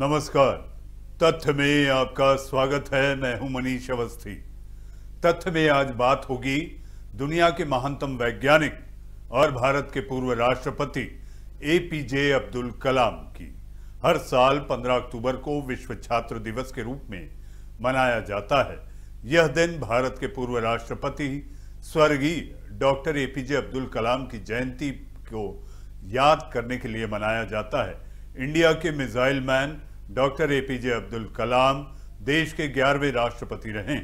नमस्कार तथ्य में आपका स्वागत है मैं हूं मनीष अवस्थी तथ्य में आज बात होगी दुनिया के महानतम वैज्ञानिक और भारत के पूर्व राष्ट्रपति एपीजे अब्दुल कलाम की हर साल 15 अक्टूबर को विश्व छात्र दिवस के रूप में मनाया जाता है यह दिन भारत के पूर्व राष्ट्रपति स्वर्गीय डॉक्टर एपीजे अब्दुल कलाम की जयंती को याद करने के लिए मनाया जाता है इंडिया के missile man doctor APJ Abdul Kalam देश के ग्यारहवें राष्ट्रपति रहे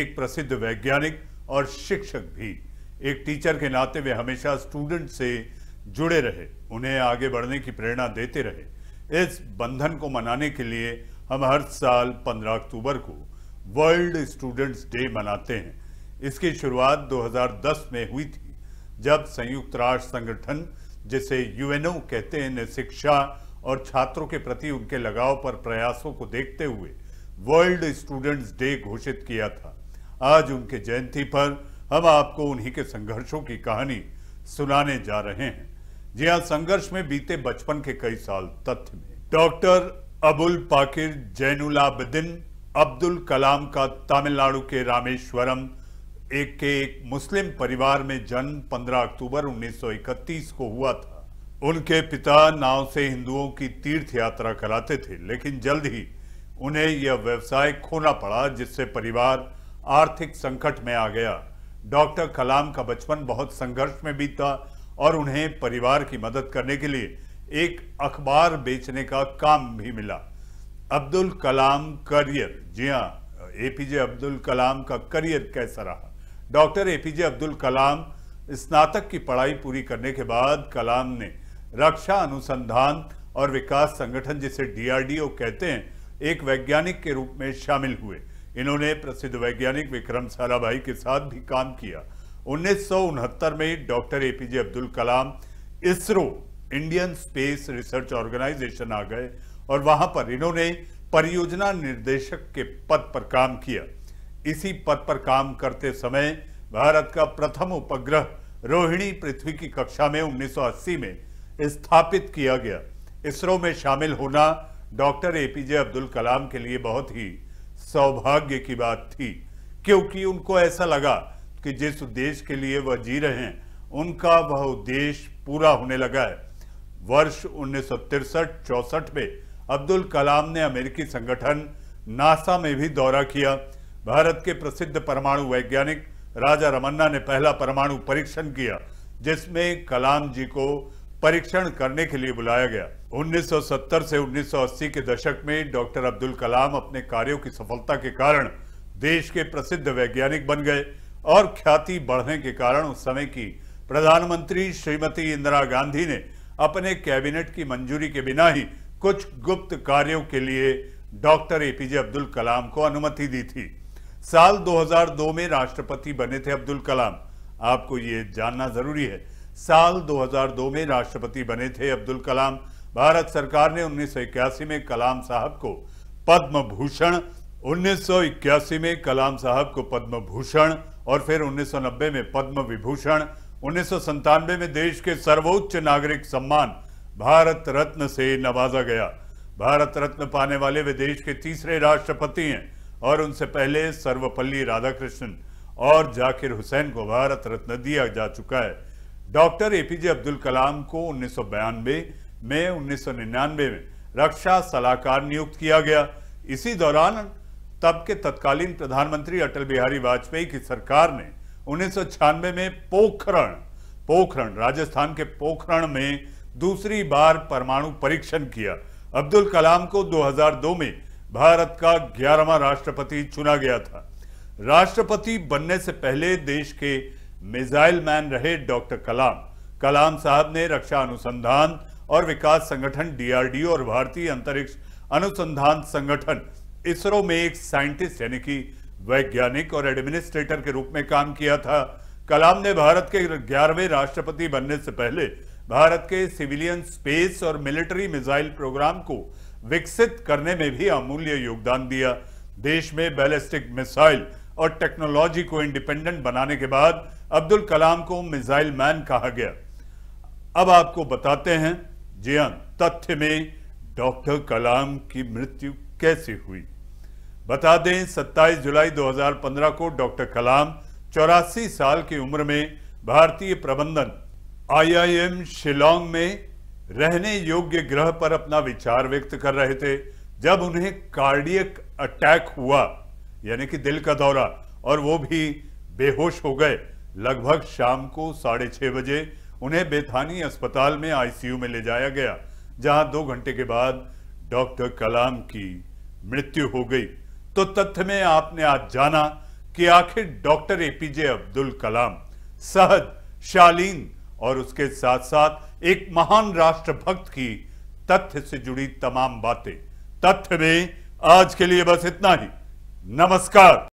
एक प्रसिद्ध वैज्ञानिक और शिक्षक भी एक टीचर के नाते वे हमेशा स्टूडेंट से जुड़े रहे उन्हें आगे बढ़ने की प्रेरणा देते रहे इस बंधन को मनाने के लिए हम हर साल 15 अक्टूबर को वर्ल्ड स्टूडेंट्स डे मनाते हैं इसकी शुरुआत 2010 में हुई थी जब संयुक्त राष्ट्र संगठन जिसे यूएनओ कहते हैं ने शिक्षा और छात्रों के प्रति उनके लगाव पर प्रयासों को देखते हुए वर्ल्ड स्टूडेंट्स डे घोषित किया था आज उनके जयंती पर हम आपको उन्हीं के संघर्षों की कहानी सुनाने जा रहे हैं जी हाँ संघर्ष में बीते बचपन के कई साल तथ्य में डॉक्टर अबुल पाकिर जैनुलाबिदिन अब्दुल कलाम का तमिलनाडु के रामेश्वरम एक के एक मुस्लिम परिवार में जन्म 15 अक्टूबर 1931 को हुआ था उनके पिता नाव से हिंदुओं की तीर्थ यात्रा कराते थे लेकिन जल्द ही उन्हें यह व्यवसाय खोना पड़ा जिससे परिवार आर्थिक संकट में आ गया डॉक्टर कलाम का बचपन बहुत संघर्ष में बीता और उन्हें परिवार की मदद करने के लिए एक अखबार बेचने का काम भी मिला अब्दुल कलाम करियर जी हाँ एपीजे अब्दुल कलाम का करियर कैसा रहा डॉक्टर ए जे अब्दुल कलाम स्नातक की पढ़ाई पूरी करने के बाद कलाम ने रक्षा अनुसंधान और विकास संगठन जिसे डीआरडीओ कहते हैं एक वैज्ञानिक के रूप में शामिल हुए इन्होंने प्रसिद्ध वैज्ञानिक विक्रम साराभाई के साथ भी काम किया उन्नीस में doctor APJ Abdul Kalam ISRO Indian space research organisation आ गए और वहां पर इन्होंने परियोजना निर्देशक के पद पर काम किया इसी पद पर काम करते समय भारत का प्रथम उपग्रह रोहिणी पृथ्वी की कक्षा में 1980 में स्थापित किया गया इसरो में शामिल होना डॉक्टर एपीजे अब्दुल कलाम के लिए बहुत ही सौभाग्य की बात थी क्योंकि उनको ऐसा लगा कि जिस उद्देश्य के लिए वह जी रहे हैं उनका वह उद्देश्य पूरा होने लगा है वर्ष उन्नीस सौ में अब्दुल कलाम ने अमेरिकी संगठन नासा में भी दौरा किया भारत के प्रसिद्ध परमाणु वैज्ञानिक राजा रमन्ना ने पहला परमाणु परीक्षण किया जिसमें कलाम जी को परीक्षण करने के लिए बुलाया गया 1970 से 1980 के दशक में डॉक्टर अब्दुल कलाम अपने कार्यों की सफलता के कारण देश के प्रसिद्ध वैज्ञानिक बन गए और ख्याति बढ़ने के कारण उस समय की प्रधानमंत्री श्रीमती इंदिरा गांधी ने अपने कैबिनेट की मंजूरी के बिना ही कुछ गुप्त कार्यों के लिए डॉक्टर एपीजे अब्दुल कलाम को अनुमति दी थी साल 2002 में राष्ट्रपति बने थे अब्दुल कलाम आपको ये जानना जरूरी है साल 2002 में राष्ट्रपति बने थे अब्दुल कलाम भारत सरकार ने उन्नीस में कलाम साहब को पद्म भूषण उन्नीस में कलाम साहब को पद्म भूषण और फिर 1990 में पद्म विभूषण उन्नीस में देश के सर्वोच्च नागरिक सम्मान भारत रत्न से नवाजा गया भारत रत्न पाने वाले वे देश के तीसरे राष्ट्रपति हैं और उनसे पहले सर्वपल्ली राधाकृष्णन और जाकिर हुसैन को भारत रत्न दिया जा चुका है डॉक्टर एपीजे अब्दुल कलाम को उन्नीस में उन्नीस में रक्षा सलाहकार नियुक्त किया गया इसी दौरान तब के तत्कालीन प्रधानमंत्री अटल बिहारी वाजपेयी की सरकार ने उन्नीस में पोखरण पोखरण राजस्थान के पोखरण में दूसरी बार परमाणु परीक्षण किया अब्दुल कलाम को 2002 में भारत का ग्यारहवा राष्ट्रपति चुना गया था राष्ट्रपति बनने से पहले देश के मिसाइल मैन रहे डॉक्टर कलाम कलाम साहब ने रक्षा अनुसंधान और विकास संगठन डी और भारतीय अंतरिक्ष अनुसंधान संगठन इसरो में एक साइंटिस्ट यानी कि वैज्ञानिक और एडमिनिस्ट्रेटर के रूप में काम किया था कलाम ने भारत के ग्यारहवें राष्ट्रपति बनने से पहले भारत के सिविलियन स्पेस और मिलिट्री मिसाइल प्रोग्राम को विकसित करने में भी अमूल्य योगदान दिया देश में बैलिस्टिक मिसाइल और टेक्नोलॉजी को इंडिपेंडेंट बनाने के बाद अब्दुल कलाम को मिसाइल मैन कहा गया अब आपको बताते हैं जी हाँ तथ्य में डॉक्टर कलाम की मृत्यु कैसे हुई बता दें 27 जुलाई 2015 को डॉक्टर कलाम चौरासी साल की उम्र में भारतीय प्रबंधन आईआईएम शिलोंग में रहने योग्य ग्रह पर अपना विचार व्यक्त कर रहे थे जब उन्हें कार्डियक अटैक हुआ यानी कि दिल का दौरा और वो भी बेहोश हो गए लगभग शाम को साढ़े छह बजे उन्हें बेथानी अस्पताल में आईसीयू में ले जाया गया जहां दो घंटे के बाद डॉक्टर कलाम की मृत्यु हो गई तो तथ्य में आपने आज जाना कि आखिर डॉक्टर एपीजे अब्दुल कलाम सहज शालीन और उसके साथ साथ एक महान राष्ट्रभक्त की तथ्य से जुड़ी तमाम बातें तथ्य में आज के लिए बस इतना ही नमस्कार